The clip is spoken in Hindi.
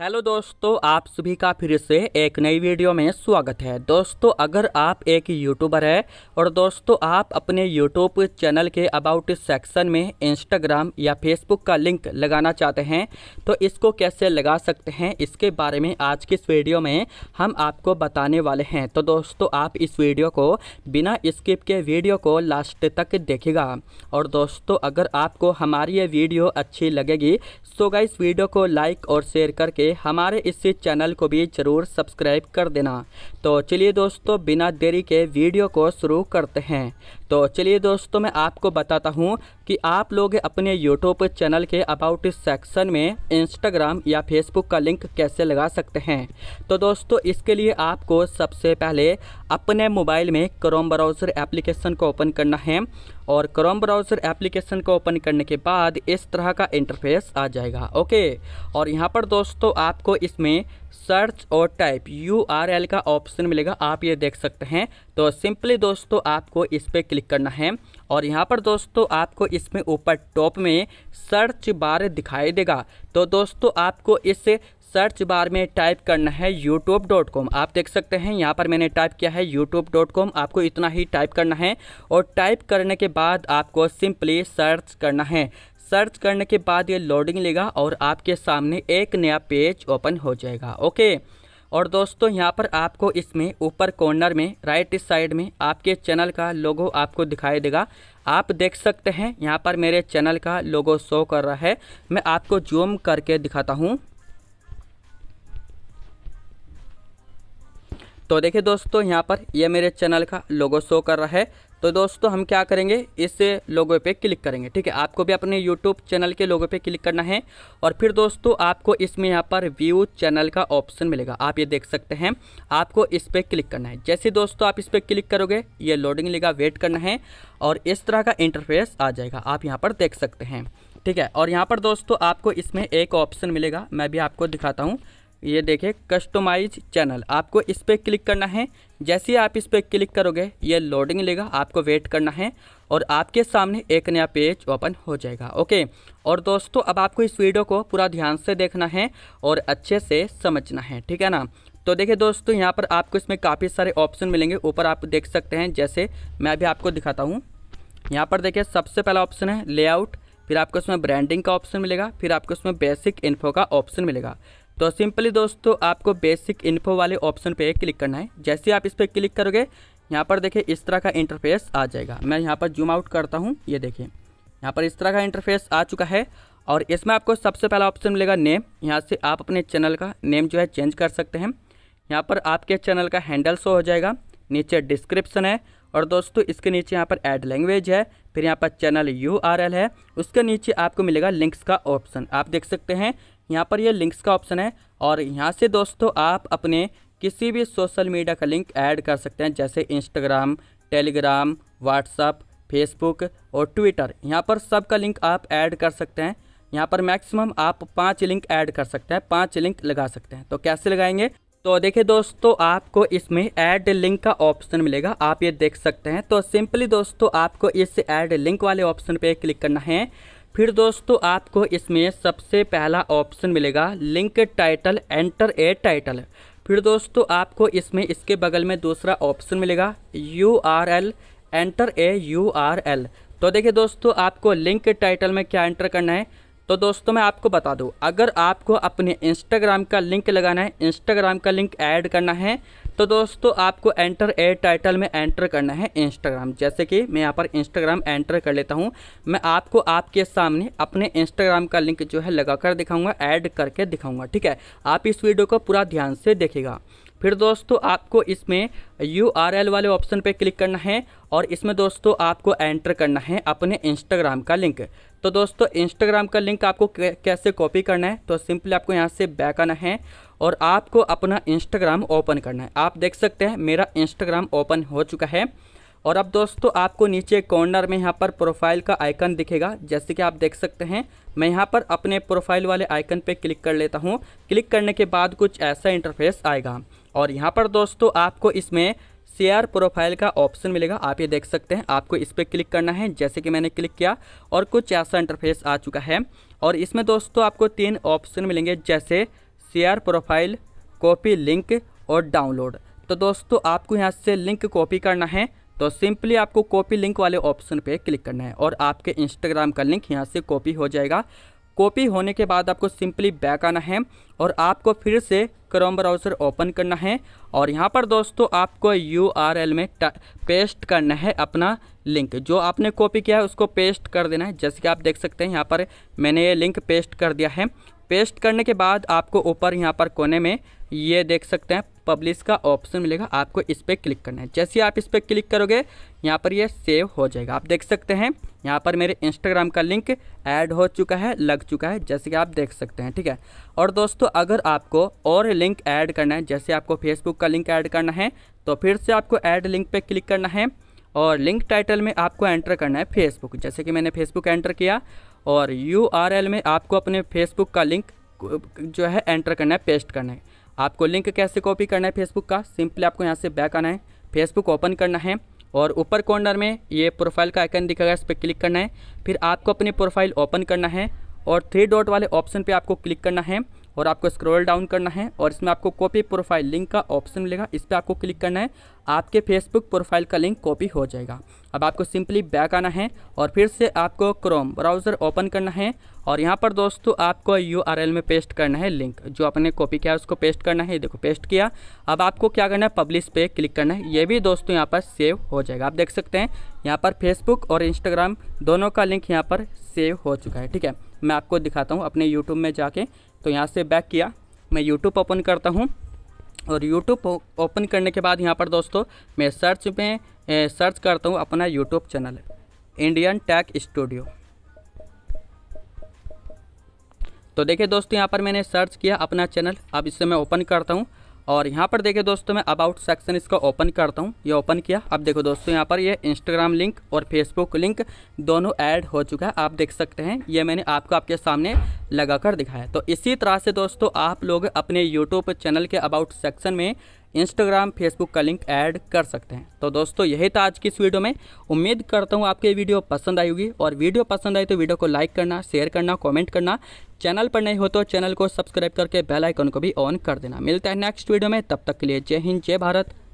हेलो दोस्तों आप सभी का फिर से एक नई वीडियो में स्वागत है दोस्तों अगर आप एक यूट्यूबर है और दोस्तों आप अपने यूट्यूब चैनल के अबाउट सेक्शन में इंस्टाग्राम या फेसबुक का लिंक लगाना चाहते हैं तो इसको कैसे लगा सकते हैं इसके बारे में आज की इस वीडियो में हम आपको बताने वाले हैं तो दोस्तों आप इस वीडियो को बिना स्किप के वीडियो को लास्ट तक देखेगा और दोस्तों अगर आपको हमारी ये वीडियो अच्छी लगेगी सो इस वीडियो को लाइक और शेयर करके लिए हमारे इस चैनल को भी ज़रूर सब्सक्राइब कर देना तो चलिए दोस्तों बिना देरी के वीडियो को शुरू करते हैं तो चलिए दोस्तों मैं आपको बताता हूँ कि आप लोग अपने यूट्यूब चैनल के अबाउट इस सेक्शन में इंस्टाग्राम या फेसबुक का लिंक कैसे लगा सकते हैं तो दोस्तों इसके लिए आपको सबसे पहले अपने मोबाइल में क्रोम ब्राउज़र एप्लीकेशन को ओपन करना है और क्रोम ब्राउज़र एप्लीकेशन को ओपन करने के बाद इस तरह का इंटरफेस आ जाएगा ओके और यहाँ पर दोस्तों आपको इसमें search or type U R L का ऑप्शन मिलेगा आप ये देख सकते हैं तो सिंपली दोस्तों आपको इस पर क्लिक करना है और यहाँ पर दोस्तों आपको इसमें ऊपर टॉप में सर्च बार दिखाई देगा तो दोस्तों आपको इस सर्च बार में टाइप करना है youtube.com आप देख सकते हैं यहाँ पर मैंने टाइप किया है youtube.com आपको इतना ही टाइप करना है और टाइप करने के बाद आपको सिंपली सर्च करना है सर्च करने के बाद ये लोडिंग लेगा और आपके सामने एक नया पेज ओपन हो जाएगा ओके और दोस्तों यहाँ पर आपको इसमें ऊपर कॉर्नर में राइट साइड में आपके चैनल का लोगो आपको दिखाई देगा आप देख सकते हैं यहाँ पर मेरे चैनल का लोगो शो कर रहा है मैं आपको जूम करके दिखाता हूँ तो देखिए दोस्तों यहाँ पर ये मेरे चैनल का लोगो शो कर रहा है तो दोस्तों हम क्या करेंगे इस लोगो पे क्लिक करेंगे ठीक है आपको भी अपने यूट्यूब चैनल के लोगो पे क्लिक करना है और फिर दोस्तों आपको इसमें यहाँ पर व्यू चैनल का ऑप्शन मिलेगा आप ये देख सकते हैं आपको इस पर क्लिक करना है जैसे दोस्तों आप इस पर क्लिक करोगे ये लोडिंग लेगा वेट करना है और इस तरह का इंटरफेस आ जाएगा आप यहाँ पर देख सकते हैं ठीक है और यहाँ पर दोस्तों आपको इसमें एक ऑप्शन मिलेगा मैं भी आपको दिखाता हूँ ये देखें कस्टमाइज चैनल आपको इस पर क्लिक करना है जैसे ही आप इस पर क्लिक करोगे ये लोडिंग लेगा आपको वेट करना है और आपके सामने एक नया पेज ओपन हो जाएगा ओके और दोस्तों अब आपको इस वीडियो को पूरा ध्यान से देखना है और अच्छे से समझना है ठीक है ना तो देखिए दोस्तों यहाँ पर आपको इसमें काफ़ी सारे ऑप्शन मिलेंगे ऊपर आप देख सकते हैं जैसे मैं भी आपको दिखाता हूँ यहाँ पर देखिए सबसे पहला ऑप्शन है लेआउट फिर आपको इसमें ब्रांडिंग का ऑप्शन मिलेगा फिर आपको इसमें बेसिक इन्फो का ऑप्शन मिलेगा तो सिंपली दोस्तों आपको बेसिक इन्फो वाले ऑप्शन पे क्लिक करना है जैसे आप इस पर क्लिक करोगे यहाँ पर देखिए इस तरह का इंटरफेस आ जाएगा मैं यहाँ पर जूम आउट करता हूँ ये देखिए यहाँ पर इस तरह का इंटरफेस आ चुका है और इसमें आपको सबसे पहला ऑप्शन मिलेगा नेम यहाँ से आप अपने चैनल का नेम जो है चेंज कर सकते हैं यहाँ पर आपके चैनल का हैंडल शो हो जाएगा नीचे डिस्क्रिप्शन है और दोस्तों इसके नीचे यहाँ पर एड लैंग्वेज है फिर यहाँ पर चैनल यू है उसके नीचे आपको मिलेगा लिंक्स का ऑप्शन आप देख सकते हैं यहाँ पर ये लिंक्स का ऑप्शन है और यहाँ से दोस्तों आप अपने किसी भी सोशल मीडिया का लिंक ऐड कर सकते हैं जैसे इंस्टाग्राम टेलीग्राम व्हाट्सअप फेसबुक और ट्विटर यहाँ पर सब का लिंक आप ऐड कर सकते हैं यहाँ पर मैक्सिमम आप पाँच लिंक ऐड कर सकते हैं पाँच लिंक लगा सकते हैं तो कैसे लगाएंगे तो देखिए दोस्तों आपको इसमें ऐड लिंक का ऑप्शन मिलेगा आप ये देख सकते हैं तो सिंपली दोस्तों आपको इस ऐड लिंक वाले ऑप्शन पे क्लिक करना है फिर दोस्तों आपको इसमें सबसे पहला ऑप्शन मिलेगा link title enter a title फिर दोस्तों आपको इसमें इसके बगल में दूसरा ऑप्शन मिलेगा U R L enter a U R L तो देखिए दोस्तों आपको लिंक टाइटल में क्या एंटर करना है तो दोस्तों मैं आपको बता दूं अगर आपको अपने इंस्टाग्राम का लिंक लगाना है इंस्टाग्राम का लिंक ऐड करना है तो दोस्तों आपको एंटर ए टाइटल में एंटर करना है इंस्टाग्राम जैसे कि मैं यहाँ पर इंस्टाग्राम एंटर कर लेता हूँ मैं आपको आपके सामने अपने इंस्टाग्राम का लिंक जो है लगाकर दिखाऊंगा ऐड करके दिखाऊंगा ठीक है आप इस वीडियो को पूरा ध्यान से देखेगा फिर दोस्तों आपको इसमें यू आर एल वाले ऑप्शन पे क्लिक करना है और इसमें दोस्तों आपको एंटर करना है अपने इंस्टाग्राम का लिंक तो दोस्तों इंस्टाग्राम का लिंक आपको कैसे कॉपी करना है तो सिंपली आपको यहाँ से बैक आना है और आपको अपना इंस्टाग्राम ओपन करना है आप देख सकते हैं मेरा इंस्टाग्राम ओपन हो चुका है और अब दोस्तों आपको नीचे कॉर्नर में यहाँ पर प्रोफाइल का आइकन दिखेगा जैसे कि आप देख सकते हैं मैं यहाँ पर अपने प्रोफाइल वाले आइकन पे क्लिक कर लेता हूँ क्लिक करने के बाद कुछ ऐसा इंटरफेस आएगा और यहाँ पर दोस्तों आपको इसमें शेयर प्रोफाइल का ऑप्शन मिलेगा आप ये देख सकते हैं आपको इस पर क्लिक करना है जैसे कि मैंने क्लिक किया और कुछ ऐसा इंटरफेस आ चुका है और इसमें दोस्तों आपको तीन ऑप्शन मिलेंगे जैसे शेयर प्रोफाइल कॉपी लिंक और डाउनलोड तो दोस्तों आपको यहाँ से लिंक कॉपी करना है तो सिंपली आपको कॉपी लिंक वाले ऑप्शन पे क्लिक करना है और आपके इंस्टाग्राम का लिंक यहाँ से कॉपी हो जाएगा कॉपी होने के बाद आपको सिंपली बैक आना है और आपको फिर से क्रोम ब्राउज़र ओपन करना है और यहाँ पर दोस्तों आपको यू में पेस्ट करना है अपना लिंक जो आपने कॉपी किया है उसको पेस्ट कर देना है जैसे कि आप देख सकते हैं यहाँ पर मैंने ये लिंक पेस्ट कर दिया है पेस्ट करने के बाद आपको ऊपर यहाँ पर कोने में ये देख सकते हैं पब्लिश का ऑप्शन मिलेगा आपको इस पर क्लिक करना है जैसे आप इस पर क्लिक करोगे यहाँ पर ये सेव हो जाएगा आप देख सकते हैं यहाँ पर मेरे इंस्टाग्राम का लिंक ऐड हो चुका है लग चुका है जैसे कि आप देख सकते हैं ठीक है और दोस्तों अगर आपको और लिंक ऐड करना है जैसे आपको फेसबुक का लिंक ऐड करना है तो फिर से आपको ऐड लिंक पर क्लिक करना है और लिंक टाइटल में आपको एंटर करना है फेसबुक जैसे कि मैंने फेसबुक एंटर किया और यू में आपको अपने फेसबुक का लिंक जो है एंटर करना है पेस्ट करना है आपको लिंक कैसे कॉपी करना है फेसबुक का सिंपली आपको यहाँ से बैक आना है फेसबुक ओपन करना है और ऊपर कॉर्नर में ये प्रोफाइल का आइकन दिखेगा इस पर क्लिक करना है फिर आपको अपनी प्रोफाइल ओपन करना है और थ्री डॉट वाले ऑप्शन पे आपको क्लिक करना है और आपको स्क्रॉल डाउन करना है और इसमें आपको कॉपी प्रोफाइल लिंक का ऑप्शन मिलेगा इस पर आपको क्लिक करना है आपके फेसबुक प्रोफाइल का लिंक कॉपी हो जाएगा अब आपको सिंपली बैक आना है और फिर से आपको क्रोम ब्राउज़र ओपन करना है और यहाँ पर दोस्तों आपको यू में पेस्ट करना है लिंक जो आपने कॉपी किया है उसको पेस्ट करना है देखो पेस्ट किया अब आपको क्या करना है पब्लिश पे क्लिक करना है ये भी दोस्तों यहाँ पर सेव हो जाएगा आप देख सकते हैं यहाँ पर फेसबुक और इंस्टाग्राम दोनों का लिंक यहाँ पर सेव हो चुका है ठीक है मैं आपको दिखाता हूँ अपने यूट्यूब में जाके तो यहाँ से बैक किया मैं यूट्यूब ओपन करता हूँ और यूट्यूब ओपन करने के बाद यहाँ पर दोस्तों मैं सर्च में सर्च करता हूँ अपना YouTube channel Indian tech studio तो देखिए दोस्तों यहाँ पर मैंने सर्च किया अपना चैनल अब इससे मैं ओपन करता हूँ और यहाँ पर देखिए दोस्तों मैं अबाउट सेक्शन इसका ओपन करता हूँ ये ओपन किया अब देखो दोस्तों यहाँ पर ये इंस्टाग्राम लिंक और फेसबुक लिंक दोनों ऐड हो चुका है आप देख सकते हैं ये मैंने आपको आपके सामने लगा कर दिखाया तो इसी तरह से दोस्तों आप लोग अपने यूट्यूब चैनल के अबाउट सेक्शन में इंस्टाग्राम फेसबुक का लिंक ऐड कर सकते हैं तो दोस्तों यही था आज की इस वीडियो में उम्मीद करता हूँ आपकी वीडियो पसंद आई होगी और वीडियो पसंद आई तो वीडियो को लाइक करना शेयर करना कॉमेंट करना चैनल पर नहीं हो तो चैनल को सब्सक्राइब करके बेल आइकन को भी ऑन कर देना मिलता है नेक्स्ट वीडियो में तब तक के लिए जय हिंद जय भारत